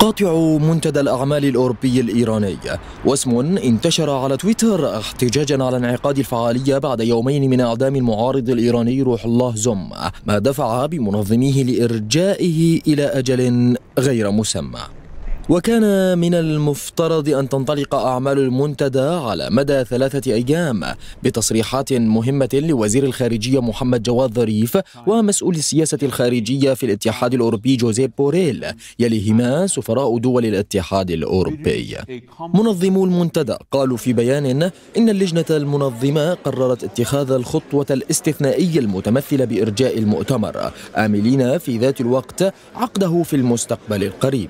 قاطع منتدى الأعمال الأوروبي الإيراني واسم انتشر على تويتر احتجاجا على انعقاد الفعالية بعد يومين من إعدام المعارض الإيراني روح الله زم ما دفع بمنظميه لإرجائه إلى أجل غير مسمى وكان من المفترض أن تنطلق أعمال المنتدى على مدى ثلاثة أيام بتصريحات مهمة لوزير الخارجية محمد جواد ظريف ومسؤول السياسة الخارجية في الاتحاد الأوروبي جوزيب بوريل يليهما سفراء دول الاتحاد الأوروبي منظمو المنتدى قالوا في بيان إن اللجنة المنظمة قررت اتخاذ الخطوة الاستثنائية المتمثلة بإرجاء المؤتمر آملين في ذات الوقت عقده في المستقبل القريب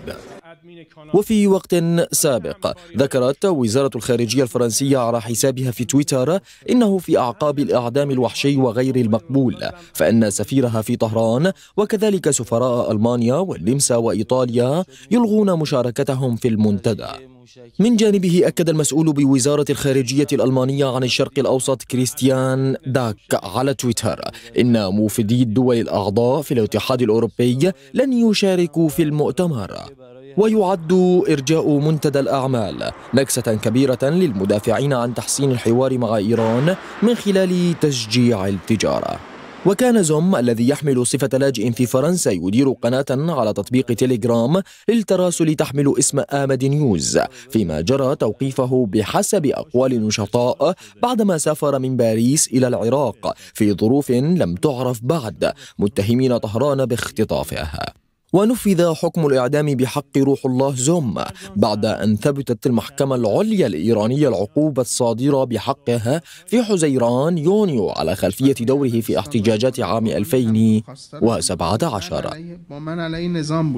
وفي وقت سابق ذكرت وزارة الخارجية الفرنسية على حسابها في تويتر إنه في أعقاب الإعدام الوحشي وغير المقبول فإن سفيرها في طهران وكذلك سفراء ألمانيا والنمسا وإيطاليا يلغون مشاركتهم في المنتدى من جانبه أكد المسؤول بوزارة الخارجية الألمانية عن الشرق الأوسط كريستيان داك على تويتر إن موفدي الدول الأعضاء في الاتحاد الأوروبي لن يشاركوا في المؤتمر ويعد إرجاء منتدى الأعمال نكسة كبيرة للمدافعين عن تحسين الحوار مع إيران من خلال تشجيع التجارة وكان زوم الذي يحمل صفة لاجئ في فرنسا يدير قناة على تطبيق تيليجرام للتراسل تحمل اسم آمد نيوز فيما جرى توقيفه بحسب أقوال نشطاء بعدما سافر من باريس إلى العراق في ظروف لم تعرف بعد متهمين طهران باختطافه ونفذ حكم الإعدام بحق روح الله زوم بعد أن ثبتت المحكمة العليا الإيرانية العقوبة الصادرة بحقها في حزيران يونيو على خلفية دوره في احتجاجات عام 2017